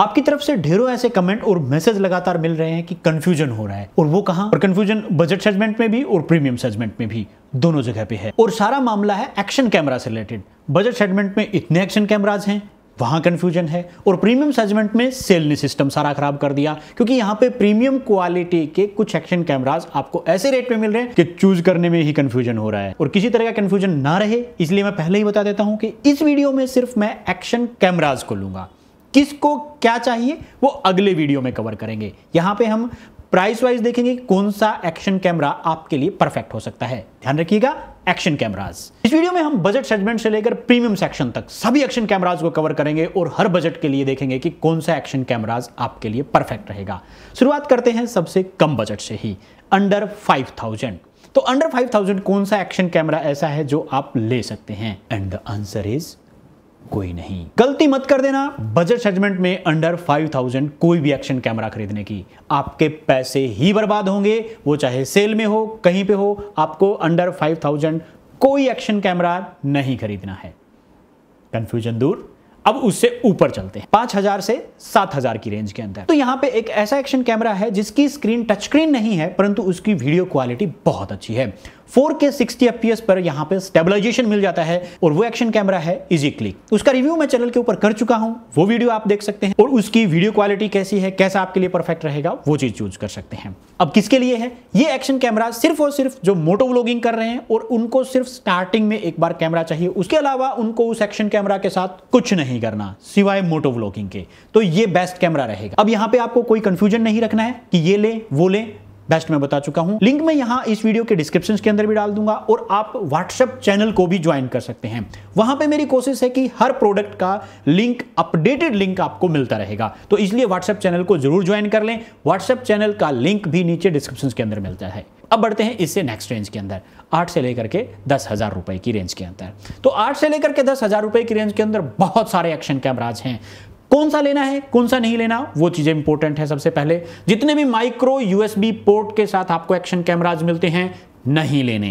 आपकी तरफ से ढेरों ऐसे कमेंट और मैसेज लगातार मिल रहे हैं कि कंफ्यूजन हो रहा है और वो कहा और कंफ्यूजन बजट सेगमेंट में भी और प्रीमियम सेगमेंट में भी दोनों जगह पे है और सारा मामला है एक्शन कैमरा से रिलेटेड बजट सेगमेंट में इतने एक्शन कैमराज हैं वहां कंफ्यूजन है और प्रीमियम सेगमेंट में सेल ने सिस्टम सारा खराब कर दिया क्योंकि यहाँ पे प्रीमियम क्वालिटी के कुछ एक्शन कैमराज आपको ऐसे रेट में मिल रहे हैं कि चूज करने में ही कंफ्यूजन हो रहा है और किसी तरह का कंफ्यूजन ना रहे इसलिए मैं पहले ही बता देता हूँ कि इस वीडियो में सिर्फ मैं एक्शन कैमराज को लूंगा किसको क्या चाहिए वो अगले वीडियो में कवर करेंगे यहां पे हम प्राइस वाइज देखेंगे कौन सा एक्शन कैमरा आपके लिए परफेक्ट हो सकता है ध्यान रखिएगा एक्शन कैमराज इस वीडियो में हम बजट सेगमेंट से लेकर प्रीमियम सेक्शन तक सभी एक्शन कैमराज को कवर करेंगे और हर बजट के लिए देखेंगे कि कौन सा एक्शन कैमराज आपके लिए परफेक्ट रहेगा शुरुआत करते हैं सबसे कम बजट से ही अंडर फाइव तो अंडर फाइव कौन सा एक्शन कैमरा ऐसा है जो आप ले सकते हैं एंड द आंसर इज कोई नहीं गलती मत कर देना बजट सेगमेंट में अंडर 5000 कोई भी एक्शन कैमरा खरीदने की आपके पैसे ही बर्बाद होंगे वो चाहे सेल में हो कहीं पे हो आपको अंडर 5000 कोई एक्शन कैमरा नहीं खरीदना है कंफ्यूजन दूर अब उससे ऊपर चलते हैं हजार से सात हजार की रेंज के अंदर तो यहां पे एक ऐसा एक्शन कैमरा है जिसकी स्क्रीन टच स्क्रीन नहीं है परंतु उसकी वीडियो क्वालिटी बहुत अच्छी है फोर के सिक्सटी एफ पर यहाँ पे स्टेबलाइजेशन मिल जाता है और वो एक्शन कैमरा है इजी क्लिक उसका रिव्यू मैं चैनल के ऊपर कर चुका हूँ वो वीडियो आप देख सकते हैं और उसकी वीडियो क्वालिटी कैसी है कैसा आपके लिए परफेक्ट रहेगा वो चीज चूज कर सकते हैं अब किसके लिए है ये एक्शन कैमरा सिर्फ और सिर्फ जो मोटो व्लॉगिंग कर रहे हैं और उनको सिर्फ स्टार्टिंग में एक बार कैमरा चाहिए उसके अलावा उनको उस एक्शन कैमरा के साथ कुछ नहीं करना सिवाय मोटो व्लॉगिंग के तो ये बेस्ट कैमरा रहेगा अब यहाँ पे आपको कोई कंफ्यूजन नहीं रखना है कि ये ले वो ले बेस्ट मैं बता चुका हूं लिंक मैं यहां इस वीडियो के डिस्क्रिप्शन के अंदर भी डाल दूंगा और आप व्हाट्सएप चैनल को भी ज्वाइन कर सकते हैं वहां पर मेरी कोशिश है कि हर प्रोडक्ट का लिंक अपडेटेड लिंक आपको मिलता रहेगा तो इसलिए व्हाट्सएप चैनल को जरूर ज्वाइन कर लें व्हाट्सएप चैनल का लिंक भी नीचे डिस्क्रिप्शन के अंदर मिलता है अब बढ़ते हैं इससे नेक्स्ट रेंज के अंदर आठ से लेकर के दस हजार रुपए की रेंज के अंदर तो आठ से लेकर के दस हजार रुपए की रेंज के अंदर बहुत सारे एक्शन कैमराज हैं कौन सा लेना है कौन सा नहीं लेना वो चीजें इंपॉर्टेंट है सबसे पहले जितने भी माइक्रो यूएसबी पोर्ट के साथ आपको एक्शन कैमराज मिलते हैं नहीं लेने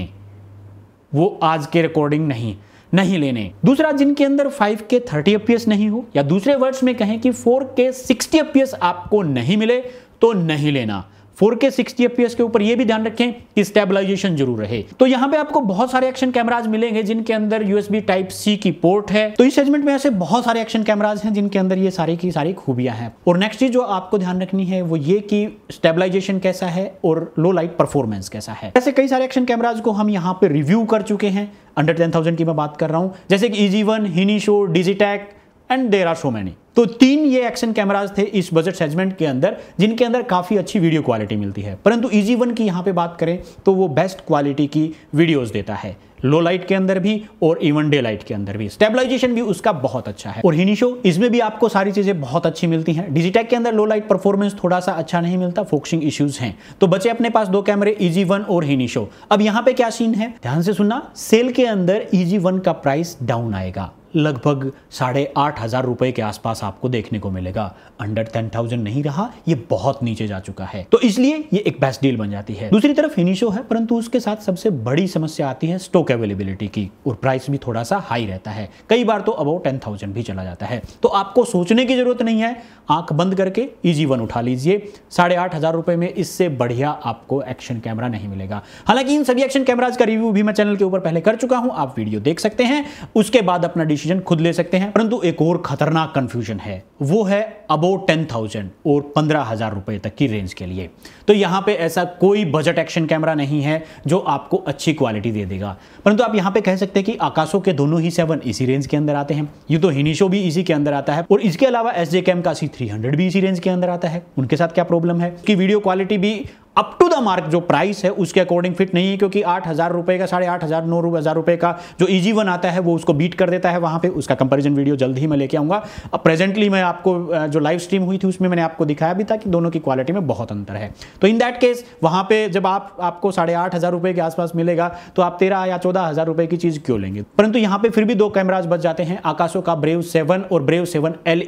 वो आज के रिकॉर्डिंग नहीं नहीं लेने दूसरा जिनके अंदर 5K के थर्टी एफ नहीं हो या दूसरे वर्ड्स में कहें कि 4K के सिक्सटी एफ आपको नहीं मिले तो नहीं लेना फोर के सिक्सटी के ऊपर ये भी ध्यान रखें कि स्टेबलाइजेशन जरूर रहे तो यहाँ पे आपको बहुत सारे एक्शन कैमराज मिलेंगे जिनके अंदर यूएसबी टाइप सी की पोर्ट है तो इस सेगमेंट में ऐसे बहुत सारे एक्शन कैमराज हैं जिनके अंदर ये सारी की सारी खूबियां हैं और नेक्स्ट चीज जो आपको ध्यान रखनी है वो ये कि स्टेबलाइजेशन कैसा है और लो लाइट परफॉर्मेंस कैसा है ऐसे कई सारे एक्शन कैमराज को हम यहाँ पे रिव्यू कर चुके हैं अंडर टेन थाउजेंड की मैं बात कर रहा हूँ जैसे कि इजी वन हिनी शो Digitek and there are so many तो तीन ये एक्शन कैमराज थे इस बजट सेजमेंट के अंदर जिनके अंदर काफ़ी अच्छी वीडियो क्वालिटी मिलती है परंतु इजी वन की यहां पे बात करें तो वो बेस्ट क्वालिटी की वीडियोस देता है लो लाइट के अंदर भी और इवन डे लाइट के अंदर भी स्टेबलाइजेशन भी उसका बहुत अच्छा है और हिनीशो इसमें भी आपको सारी चीजें बहुत अच्छी मिलती हैं डिजिटेक के अंदर लो लाइट परफॉर्मेंस थोड़ा सा अच्छा नहीं मिलता फोकसिंग इश्यूज हैं तो बचे अपने पास दो कैमरे इजी वन और हिनीशो अब यहाँ पे क्या सीन है ध्यान से सुनना सेल के अंदर इजी वन का प्राइस डाउन आएगा लगभग साढ़े आठ हज़ार रुपये के आसपास आपको देखने को मिलेगा अंडर टेन थाउजेंड नहीं रहा ये बहुत नीचे जा चुका है तो इसलिए ये एक बेस्ट डील बन जाती है दूसरी तरफ फिनिशो है परंतु उसके साथ सबसे बड़ी समस्या आती है स्टॉक अवेलेबिलिटी की और प्राइस भी थोड़ा सा हाई रहता है कई बार तो अबाउट टेन थाउजेंड भी चला जाता है तो आपको सोचने की जरूरत नहीं है आंख बंद करके ईजी वन उठा लीजिए साढ़े आठ हज़ार रुपये में इससे बढ़िया आपको एक्शन कैमरा नहीं मिलेगा हालांकि इन सभी एक्शन कैमराज का रिव्यू भी मैं चैनल के ऊपर पहले कर चुका हूं आप वीडियो देख सकते हैं उसके बाद अपना डिश डिसीजन खुद ले सकते हैं परंतु एक और खतरनाक कंफ्यूजन है वो है अबो टेन थाउजेंड और पंद्रह हजार रुपए तक की रेंज के लिए तो यहां पे ऐसा कोई बजट एक्शन कैमरा नहीं है जो आपको अच्छी क्वालिटी दे देगा परंतु आप यहां पे कह सकते हैं कि आकाशो के दोनों ही सेवन इसी रेंज के अंदर आते हैं ये तो हिनीशो भी इसी के अंदर आता है और इसके अलावा एस जे कैम का सी थ्री हंड्रेड भी इसी रेंज के अंदर आता है उनके साथ क्या प्रॉब्लम है कि वीडियो क्वालिटी भी अप टू द मार्क जो प्राइस है उसके अकॉर्डिंग फिट नहीं है क्योंकि आठ हज़ार रुपये का साढ़े आठ हज़ार नौ हज़ार रुपये का जो इजी e वन आता है वो उसको बीट कर देता है वहाँ पे उसका कंपैरिजन वीडियो जल्द ही मैं लेके आऊँगा अब प्रेजेंटली मैं आपको जो लाइव स्ट्रीम हुई थी उसमें मैंने आपको दिखाया भी था कि दोनों की क्वालिटी में बहुत अंतर है तो इन दैट केस वहाँ पर जब आप आपको साढ़े आठ के आसपास मिलेगा तो आप तेरह या चौदह हज़ार की चीज़ क्यों लेंगे परंतु यहाँ पर फिर भी दो कैमराज बच जाते हैं आकाशो का ब्रेव सेवन और Brave seven L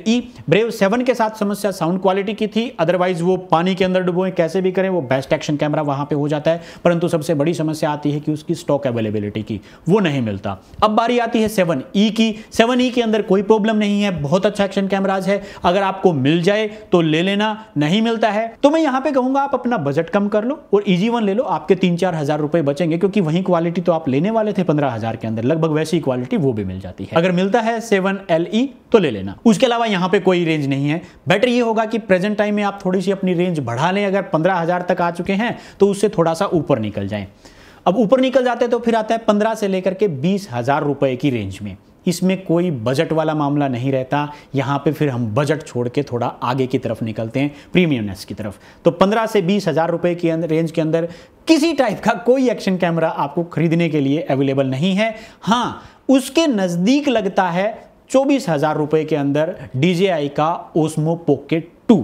Brave seven के साथ समस्या साउंड क्वालिटी की थी अदरवाइज वो पानी के अंदर डुबोएं कैसे भी करें वो बेस्ट एक्शन कैमरा वहां पर हो जाता है परंतु सबसे बड़ी समस्या आती है कि उसकी स्टॉक अवेलेबिलिटी की वो नहीं मिलता अब बारी आती है सेवन ई e की सेवन ई e के अंदर कोई प्रॉब्लम नहीं है बहुत अच्छा एक्शन कैमराज है अगर आपको मिल जाए तो ले लेना नहीं मिलता है तो मैं यहां पे कहूंगा आप अपना बजट कम कर लो और इजी वन ले लो आपके तीन चार हजार रुपए बचेंगे क्योंकि वही क्वालिटी तो आप लेने वाले थे पंद्रह हजार के अंदर लगभग वैसी क्वालिटी वो भी मिल जाती है अगर मिलता है सेवन एल ई तो ले लेना उसके अलावा यहां पे कोई रेंज नहीं है बेटर ये होगा कि प्रेजेंट टाइम में आप थोड़ी सी अपनी रेंज बढ़ा लें अगर पंद्रह हजार तक आ चुके हैं तो उससे थोड़ा सा ऊपर निकल जाएं अब ऊपर निकल जाते तो फिर आता है पंद्रह से लेकर के बीस हज़ार रुपये की रेंज में इसमें कोई बजट वाला मामला नहीं रहता यहाँ पे फिर हम बजट छोड़ के थोड़ा आगे की तरफ निकलते हैं प्रीमियमनेस की तरफ तो पंद्रह से बीस हज़ार रुपये की रेंज के अंदर किसी टाइप का कोई एक्शन कैमरा आपको खरीदने के लिए अवेलेबल नहीं है हाँ उसके नज़दीक लगता है चौबीस हज़ार रुपये के अंदर डी का ओस्मो पॉकेट टू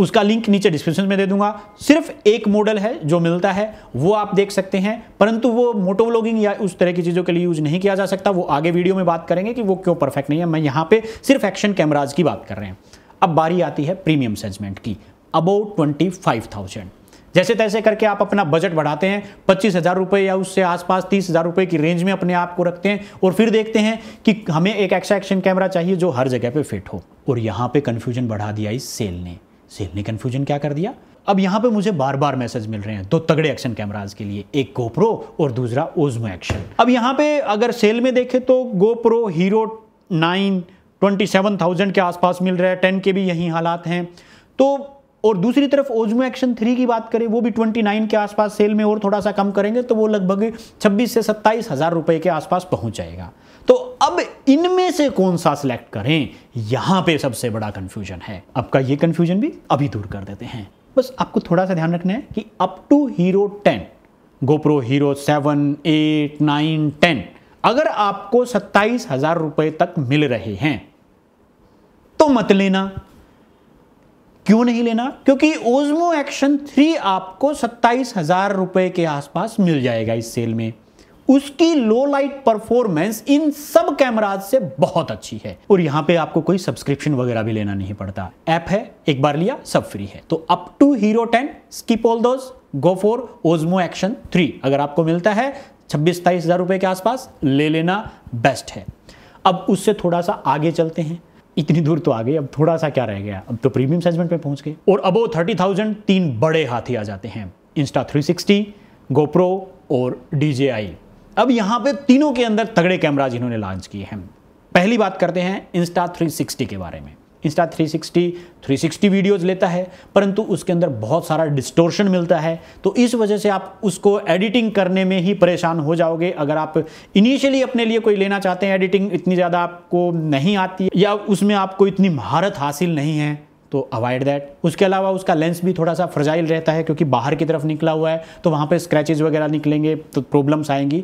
उसका लिंक नीचे डिस्क्रिप्शन में दे दूंगा सिर्फ एक मॉडल है जो मिलता है वो आप देख सकते हैं परंतु वो मोटो व्लॉगिंग या उस तरह की चीज़ों के लिए यूज नहीं किया जा सकता वो आगे वीडियो में बात करेंगे कि वो क्यों परफेक्ट नहीं है मैं यहाँ पे सिर्फ एक्शन कैमराज की बात कर रहे हैं अब बारी आती है प्रीमियम सेजमेंट की अबाउट ट्वेंटी फाइव थाउजेंड जैसे तैसे करके आप अपना बजट बढ़ाते हैं पच्चीस हज़ार रुपये या उससे आसपास तीस हज़ार रुपये की रेंज में अपने आप को रखते हैं और फिर देखते हैं कि हमें एक एक्स्ट्रा एक्शन कैमरा चाहिए जो हर जगह पे फिट हो और यहाँ पे कन्फ्यूजन बढ़ा दिया इस सेल ने सेब ने कन्फ्यूजन क्या कर दिया अब यहाँ पे मुझे बार बार मैसेज मिल रहे हैं दो तगड़े एक्शन कैमराज के लिए एक गोप्रो और दूसरा ओजमो एक्शन अब यहाँ पे अगर सेल में देखें तो GoPro Hero nine twenty seven thousand के आसपास मिल रहा है टेन के भी यही हालात हैं तो और दूसरी तरफ ओजमो एक्शन थ्री की बात करें वो भी ट्वेंटी नाइन के आसपास सेल में और थोड़ा सा कम करेंगे तो वो लगभग छब्बीस से सत्ताईस हज़ार रुपये के आसपास पहुंच जाएगा तो अब इनमें से कौन सा सिलेक्ट करें यहां पे सबसे बड़ा कंफ्यूजन है आपका ये कंफ्यूजन भी अभी दूर कर देते हैं बस आपको थोड़ा सा ध्यान रखना है कि up to Hero ten GoPro Hero seven eight nine ten अगर आपको सत्ताईस हजार रुपए तक मिल रहे हैं तो मत लेना क्यों नहीं लेना क्योंकि ओजमो एक्शन थ्री आपको सत्ताईस हजार रुपए के आसपास मिल जाएगा इस सेल में उसकी लो लाइट परफॉर्मेंस इन सब कैमराज से बहुत अच्छी है और यहाँ पे आपको कोई सब्सक्रिप्शन वगैरह भी लेना नहीं पड़ता ऐप है एक बार लिया सब फ्री है तो up to Hero ten skip all those go for Osmo Action three अगर आपको मिलता है छब्बीस तेईस हजार रुपए के आसपास ले लेना बेस्ट है अब उससे थोड़ा सा आगे चलते हैं इतनी दूर तो आ गई अब थोड़ा सा क्या रह गया अब तो प्रीमियम सेगमेंट पे पहुंच गए और अबो थर्टी थाउजेंड तीन बड़े हाथी आ जाते हैं इंस्टा थ्री सिक्सटी गोप्रो और डी जे आई अब यहाँ पे तीनों के अंदर तगड़े कैमराज इन्होंने लॉन्च किए हैं पहली बात करते हैं इंस्टा 360 के बारे में इंस्टा 360 360 वीडियोस लेता है परंतु उसके अंदर बहुत सारा डिस्टोर्शन मिलता है तो इस वजह से आप उसको एडिटिंग करने में ही परेशान हो जाओगे अगर आप इनिशियली अपने लिए कोई लेना चाहते हैं एडिटिंग इतनी ज़्यादा आपको नहीं आती या उसमें आपको इतनी महारत हासिल नहीं है तो अवॉइड दैट उसके अलावा उसका लेंस भी थोड़ा सा फ्रजाइल रहता है क्योंकि बाहर की तरफ निकला हुआ है तो वहाँ पर स्क्रैचेज वगैरह निकलेंगे तो प्रॉब्लम्स आएंगी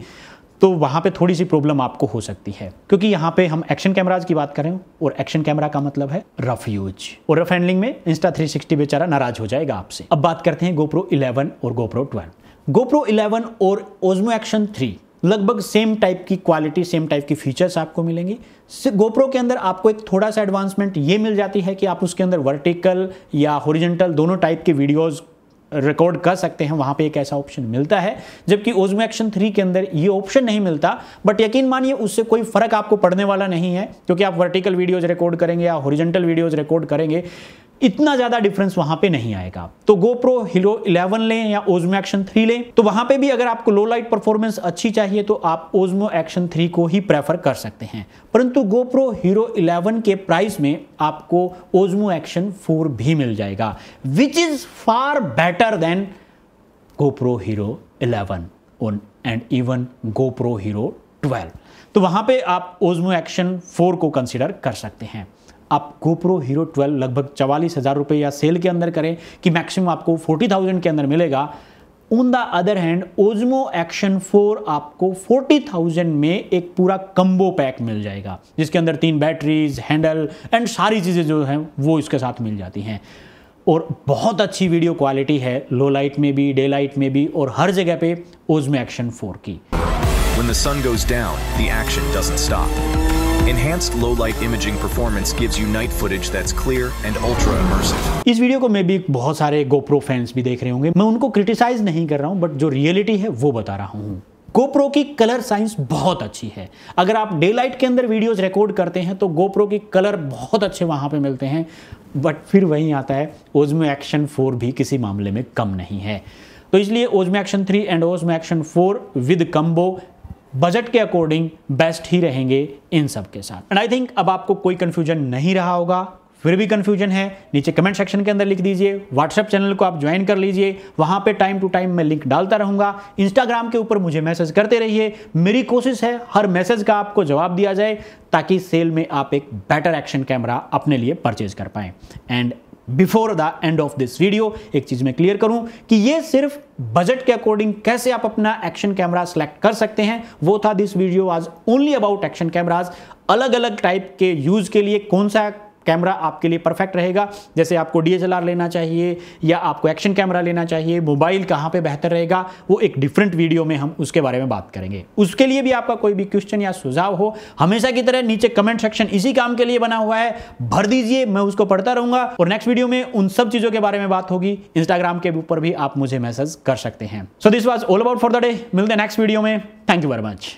तो वहाँ पे थोड़ी सी प्रॉब्लम आपको हो सकती है क्योंकि यहाँ पे हम एक्शन कैमराज की बात करें और एक्शन कैमरा का मतलब है रफ यूज और रफ हैंडलिंग में इंस्टा 360 बेचारा नाराज हो जाएगा आपसे अब बात करते हैं गोप्रो 11 और गोप्रो 12 गोप्रो 11 और ओजमो एक्शन 3 लगभग सेम टाइप की क्वालिटी सेम टाइप की फीचर्स आपको मिलेंगी गोप्रो के अंदर आपको एक थोड़ा सा एडवांसमेंट ये मिल जाती है कि आप उसके अंदर वर्टिकल या होरिजेंटल दोनों टाइप के वीडियोज़ रिकॉर्ड कर सकते हैं वहाँ पे एक ऐसा ऑप्शन मिलता है जबकि ओजमो एक्शन थ्री के अंदर ये ऑप्शन नहीं मिलता बट यकीन मानिए उससे कोई फर्क आपको पड़ने वाला नहीं है क्योंकि आप वर्टिकल वीडियोज रिकॉर्ड करेंगे या होरिजेंटल वीडियोज रिकॉर्ड करेंगे इतना ज़्यादा डिफरेंस वहां पे नहीं आएगा तो GoPro Hero 11 लें या Osmo Action 3 लें तो वहां पे भी अगर आपको लो लाइट परफॉर्मेंस अच्छी चाहिए तो आप Osmo Action 3 को ही प्रेफर कर सकते हैं परंतु GoPro Hero 11 के प्राइस में आपको Osmo Action 4 भी मिल जाएगा which is far better than GoPro Hero 11 and even GoPro Hero 12. तो वहाँ पे आप ओजमो एक्शन फोर को कंसिडर कर सकते हैं आप कोप्रो हीरो 12 लगभग चवालीस हज़ार रुपये या सेल के अंदर करें कि मैक्सिमम आपको 40,000 के अंदर मिलेगा on the other hand Osmo Action 4 आपको 40,000 में एक पूरा कम्बो पैक मिल जाएगा जिसके अंदर तीन बैटरीज हैंडल एंड सारी चीज़ें जो हैं वो इसके साथ मिल जाती हैं और बहुत अच्छी वीडियो क्वालिटी है लो लाइट में भी डे लाइट में भी और हर जगह पे ओजमो एक्शन 4 की When the sun goes down, the action doesn't stop. Enhanced low light imaging performance gives you night footage that's clear and ultra immersive. इस वीडियो को मैं भी बहुत सारे GoPro फैंस भी देख रहे होंगे मैं उनको क्रिटिसाइज नहीं कर रहा हूं बट जो रियलिटी है वो बता रहा हूं GoPro की कलर साइंस बहुत अच्छी है अगर आप डे लाइट के अंदर वीडियोस रिकॉर्ड करते हैं तो GoPro की कलर बहुत अच्छे वहाँ पे मिलते हैं बट फिर वहीं आता है ओजमो एक्शन 4 भी किसी मामले में कम नहीं है तो इसलिए Osmo Action 3 and Osmo Action 4 with combo budget के अकॉर्डिंग बेस्ट ही रहेंगे इन सब के साथ एंड आई थिंक अब आपको कोई कंफ्यूजन नहीं रहा होगा फिर भी कंफ्यूजन है नीचे कमेंट सेक्शन के अंदर लिख दीजिए व्हाट्सएप चैनल को आप ज्वाइन कर लीजिए वहां पे टाइम टू टाइम मैं लिंक डालता रहूंगा इंस्टाग्राम के ऊपर मुझे मैसेज करते रहिए मेरी कोशिश है हर मैसेज का आपको जवाब दिया जाए ताकि सेल में आप एक बेटर एक्शन कैमरा अपने लिए परचेज कर पाए and before the end of this video एक चीज मैं क्लियर करूं कि ये सिर्फ बजट के अकॉर्डिंग कैसे आप अपना एक्शन कैमरा सेलेक्ट कर सकते हैं वो था दिस वीडियो आज ओनली अबाउट एक्शन कैमराज अलग अलग टाइप के यूज के लिए कौन सा कैमरा आपके लिए परफेक्ट रहेगा जैसे आपको डी लेना चाहिए या आपको एक्शन कैमरा लेना चाहिए मोबाइल कहाँ पे बेहतर रहेगा वो एक डिफरेंट वीडियो में हम उसके बारे में बात करेंगे उसके लिए भी आपका कोई भी क्वेश्चन या सुझाव हो हमेशा की तरह नीचे कमेंट सेक्शन इसी काम के लिए बना हुआ है भर दीजिए मैं उसको पढ़ता रहूंगा और नेक्स्ट वीडियो में उन सब चीज़ों के बारे में बात होगी इंस्टाग्राम के ऊपर भी आप मुझे मैसेज कर सकते हैं so this was all about for the day मिलते हैं नेक्स्ट वीडियो में थैंक यू वेरी मच